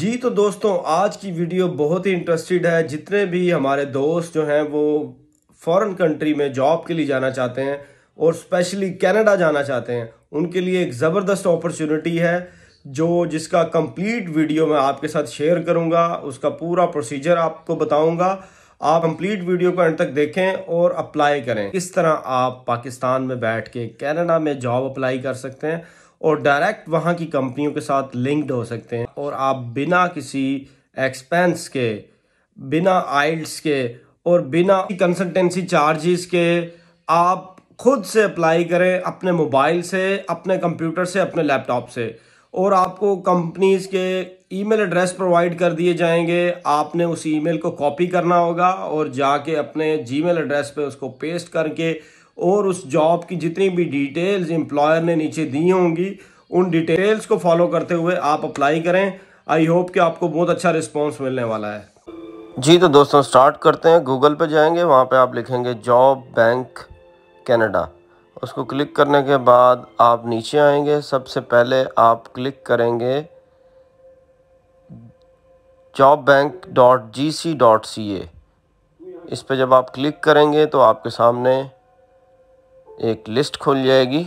जी तो दोस्तों आज की वीडियो बहुत ही इंटरेस्टेड है जितने भी हमारे दोस्त जो हैं वो फॉरेन कंट्री में जॉब के लिए जाना चाहते हैं और स्पेशली कनाडा जाना चाहते हैं उनके लिए एक ज़बरदस्त अपॉर्चुनिटी है जो जिसका कंप्लीट वीडियो मैं आपके साथ शेयर करूंगा उसका पूरा प्रोसीजर आपको बताऊंगा आप कंप्लीट वीडियो को एंड तक देखें और अप्लाई करें किस तरह आप पाकिस्तान में बैठ के कैनेडा में जॉब अप्लाई कर सकते हैं और डायरेक्ट वहाँ की कंपनियों के साथ लिंक्ड हो सकते हैं और आप बिना किसी एक्सपेंस के बिना आइल्स के और बिना कंसल्टेंसी चार्जेस के आप खुद से अप्लाई करें अपने मोबाइल से अपने कंप्यूटर से अपने लैपटॉप से और आपको कंपनीज के ईमेल एड्रेस प्रोवाइड कर दिए जाएंगे आपने उस ईमेल को कॉपी करना होगा और जाके अपने जीमेल एड्रेस पे उसको पेस्ट करके और उस जॉब की जितनी भी डिटेल्स एम्प्लॉयर ने नीचे दी होंगी उन डिटेल्स को फॉलो करते हुए आप अप्लाई करें आई होप कि आपको बहुत अच्छा रिस्पॉन्स मिलने वाला है जी तो दोस्तों स्टार्ट करते हैं गूगल पर जाएंगे वहाँ पर आप लिखेंगे जॉब बैंक कैनेडा उसको क्लिक करने के बाद आप नीचे आएंगे सबसे पहले आप क्लिक करेंगे job bank dot G C dot C A इस पर जब आप क्लिक करेंगे तो आपके सामने एक लिस्ट खुल जाएगी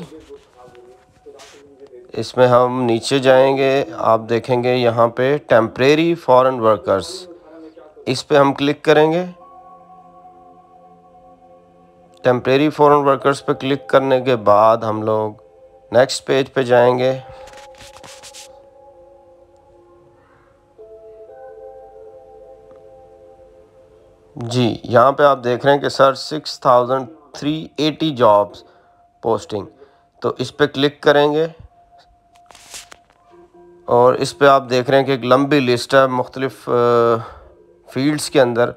इसमें हम नीचे जाएंगे आप देखेंगे यहाँ पे टेम्प्रेरी फॉरेन वर्कर्स इस पर हम क्लिक करेंगे टेम्प्रेरी फॉरेन वर्कर्स पे क्लिक करने के बाद हम लोग नेक्स्ट पेज पे जाएंगे जी यहाँ पे आप देख रहे हैं कि sir six thousand three eighty jobs posting तो इस पर क्लिक करेंगे और इस पर आप देख रहे हैं कि एक लंबी लिस्ट है मुख्तलिफ फील्ड्स के अंदर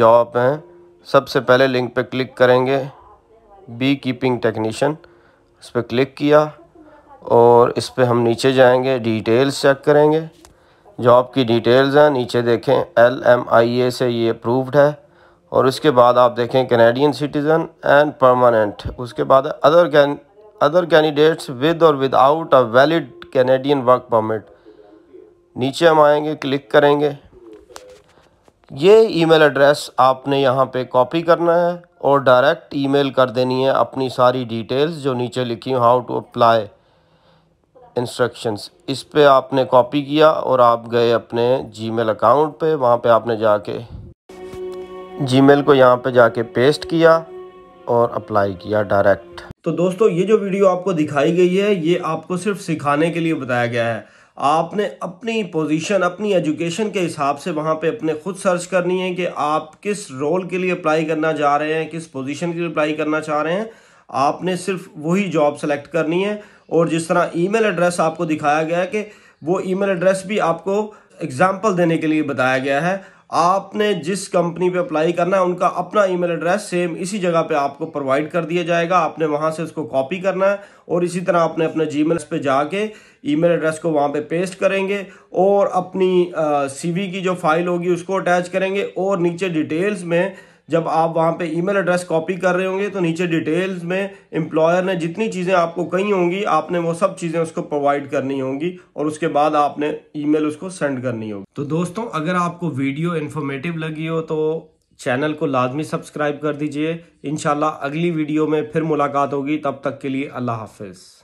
जॉब हैं सबसे पहले लिंक पे क्लिक करेंगे बी कीपिंग टेक्नीशियन उस पर क्लिक किया और इस पर हम नीचे जाएंगे डिटेल्स चेक करेंगे जॉब की डिटेल्स हैं नीचे देखें एल एम आई ए से ये अप्रूव्ड है और उसके बाद आप देखें कैनेडियन सिटीज़न एंड परमानेंट उसके बाद other can other candidates with और without a valid Canadian work permit नीचे हम आएंगे क्लिक करेंगे ये ईमेल एड्रेस आपने यहाँ पे कॉपी करना है और डायरेक्ट ईमेल कर देनी है अपनी सारी डिटेल्स जो नीचे लिखी हाउ टू अप्लाई इंस्ट्रक्शंस इस पे आपने कॉपी किया और आप गए अपने जीमेल अकाउंट पे वहाँ पे आपने जाके जीमेल को यहाँ पे जाके पेस्ट किया और अप्लाई किया डायरेक्ट तो दोस्तों ये जो वीडियो आपको दिखाई गई है ये आपको सिर्फ सिखाने के लिए बताया गया है आपने अपनी पोजीशन अपनी एजुकेशन के हिसाब से वहाँ पे अपने खुद सर्च करनी है कि आप किस रोल के लिए अप्लाई करना चाह रहे हैं किस पोजीशन के लिए अप्लाई करना चाह रहे हैं आपने सिर्फ वही जॉब सेलेक्ट करनी है और जिस तरह ईमेल एड्रेस आपको दिखाया गया है कि वो ईमेल एड्रेस भी आपको एग्जाम्पल देने के लिए बताया गया है आपने जिस कंपनी पे अप्लाई करना है उनका अपना ईमेल एड्रेस सेम इसी जगह पे आपको प्रोवाइड कर दिया जाएगा आपने वहाँ से उसको कॉपी करना है और इसी तरह आपने अपने जी मेल पर जाके मेल एड्रेस को वहाँ पे पेस्ट करेंगे और अपनी सीवी की जो फाइल होगी उसको अटैच करेंगे और नीचे डिटेल्स में जब आप वहाँ पे ईमेल एड्रेस कॉपी कर रहे होंगे तो नीचे डिटेल्स में एम्प्लॉयर ने जितनी चीज़ें आपको कही होंगी आपने वो सब चीज़ें उसको प्रोवाइड करनी होंगी और उसके बाद आपने ईमेल उसको सेंड करनी होगी तो दोस्तों अगर आपको वीडियो इन्फॉर्मेटिव लगी हो तो चैनल को लाजमी सब्सक्राइब कर दीजिए इन अगली वीडियो में फिर मुलाकात होगी तब तक के लिए अल्लाह हाफिज़